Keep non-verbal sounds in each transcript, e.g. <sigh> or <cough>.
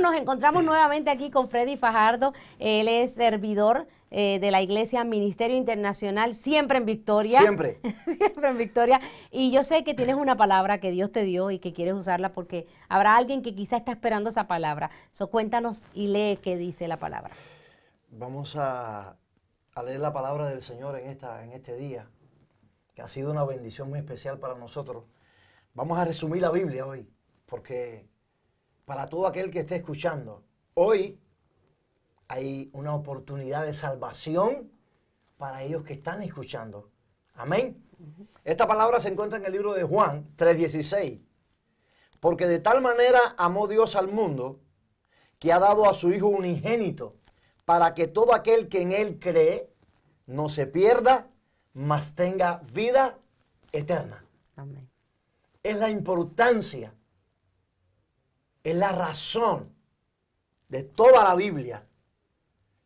nos encontramos nuevamente aquí con Freddy Fajardo. Él es servidor eh, de la Iglesia Ministerio Internacional, siempre en Victoria. Siempre. <laughs> siempre en Victoria. Y yo sé que tienes una palabra que Dios te dio y que quieres usarla porque habrá alguien que quizá está esperando esa palabra. So, cuéntanos y lee qué dice la palabra. Vamos a, leer la palabra del Señor en, esta, en este día, que ha sido una bendición muy especial para nosotros. Vamos a resumir la Biblia hoy, porque para todo aquel que esté escuchando. Hoy hay una oportunidad de salvación para ellos que están escuchando. Amén. Esta palabra se encuentra en el libro de Juan 3:16. Porque de tal manera amó Dios al mundo que ha dado a su Hijo unigénito para que todo aquel que en Él cree no se pierda, mas tenga vida eterna. Amén. Es la importancia es la razón de toda la Biblia,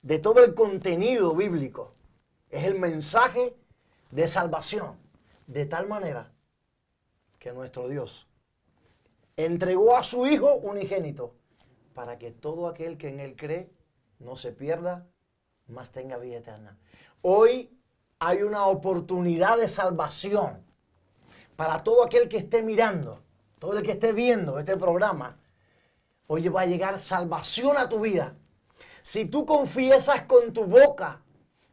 de todo el contenido bíblico. Es el mensaje de salvación. De tal manera que nuestro Dios entregó a su Hijo unigénito para que todo aquel que en Él cree no se pierda, mas tenga vida eterna. Hoy hay una oportunidad de salvación para todo aquel que esté mirando, todo el que esté viendo este programa Hoy va a llegar salvación a tu vida. Si tú confiesas con tu boca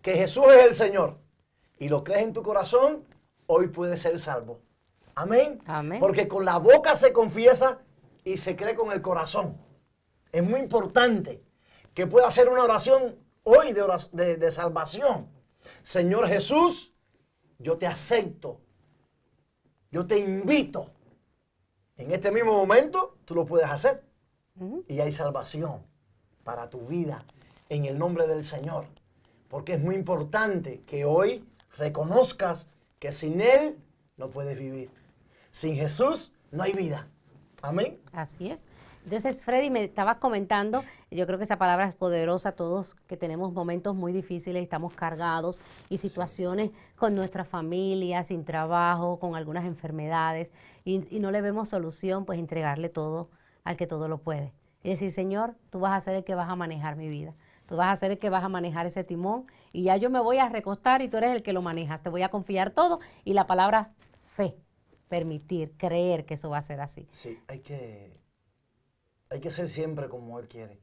que Jesús es el Señor y lo crees en tu corazón, hoy puedes ser salvo. Amén. Porque con la boca se confiesa y se cree con el corazón. Es muy importante que pueda hacer una oración hoy de, de salvación. Señor Jesús, yo te acepto. Yo te invito. En este mismo momento tú lo puedes hacer y hay salvación para tu vida en el nombre del Señor. Porque es muy importante que hoy reconozcas que sin Él no puedes vivir. Sin Jesús no hay vida. Amén. Así es. Entonces, Freddy, me estabas comentando, yo creo que esa palabra es poderosa, todos que tenemos momentos muy difíciles, estamos cargados y situaciones con nuestra familia, sin trabajo, con algunas enfermedades, y no le vemos solución, pues entregarle todo al que todo lo puede. Y decir, Señor, tú vas a ser el que vas a manejar mi vida. Tú vas a ser el que vas a manejar ese timón y ya yo me voy a recostar y tú eres el que lo manejas. Te voy a confiar todo y la palabra fe, permitir, creer que eso va a ser así. Sí, hay que, hay que ser siempre como Él quiere.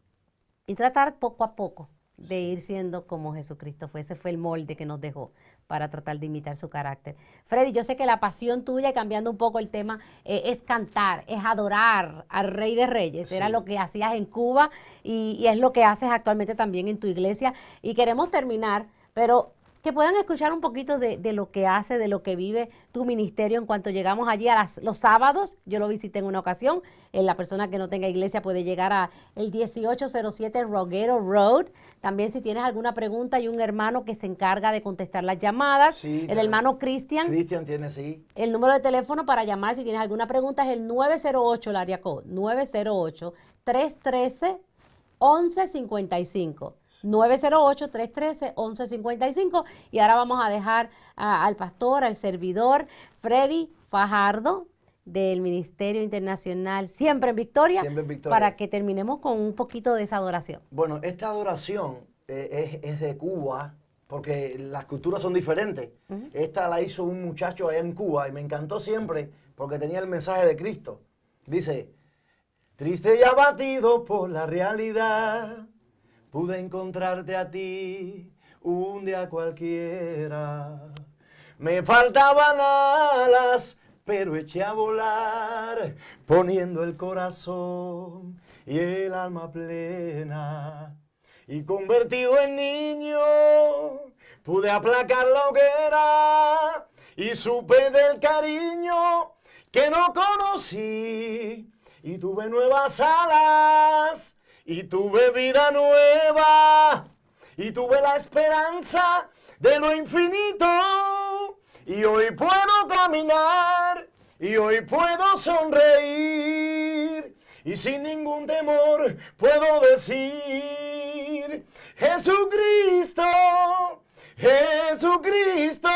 Y tratar poco a poco de ir siendo como Jesucristo fue. Ese fue el molde que nos dejó para tratar de imitar su carácter. Freddy, yo sé que la pasión tuya, cambiando un poco el tema, eh, es cantar, es adorar al Rey de Reyes. Era lo que hacías en Cuba y es lo que haces actualmente también en tu iglesia. Y queremos terminar, pero que puedan escuchar un poquito de, lo que hace, de lo que vive tu ministerio en cuanto llegamos allí a los sábados. Yo lo visité en una ocasión. Eh, la persona que no tenga iglesia puede llegar a el 1807 Roguero Road. También si tienes alguna pregunta, hay un hermano que se encarga de contestar las llamadas. el hermano Cristian. Cristian tiene, sí. El número de teléfono para llamar si tienes alguna pregunta es el 908, el 908 313 1155. 908-313-1155. Y ahora vamos a dejar al pastor, al servidor, Freddy Fajardo del Ministerio Internacional Siempre en Victoria, para que terminemos con un poquito de esa adoración. Bueno, esta adoración eh, es, de Cuba, porque las culturas son diferentes. Esta la hizo un muchacho allá en Cuba y me encantó siempre porque tenía el mensaje de Cristo. Dice, triste y abatido por la realidad pude encontrarte a ti un día cualquiera. Me faltaban alas, pero eché a volar, poniendo el corazón y el alma plena. Y convertido en niño, pude aplacar la hoguera y supe del cariño que no conocí. Y tuve nuevas alas y tuve vida nueva y tuve la esperanza de lo infinito y hoy puedo caminar y hoy puedo sonreír y sin ningún temor puedo decir Jesucristo, Jesucristo,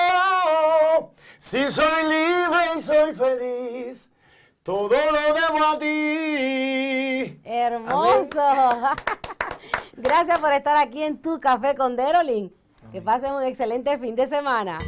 si soy libre y soy feliz todo lo debo a ti. Hermoso. <laughs> Gracias por estar aquí en tu café con Derolin. Que pasen un excelente fin de semana.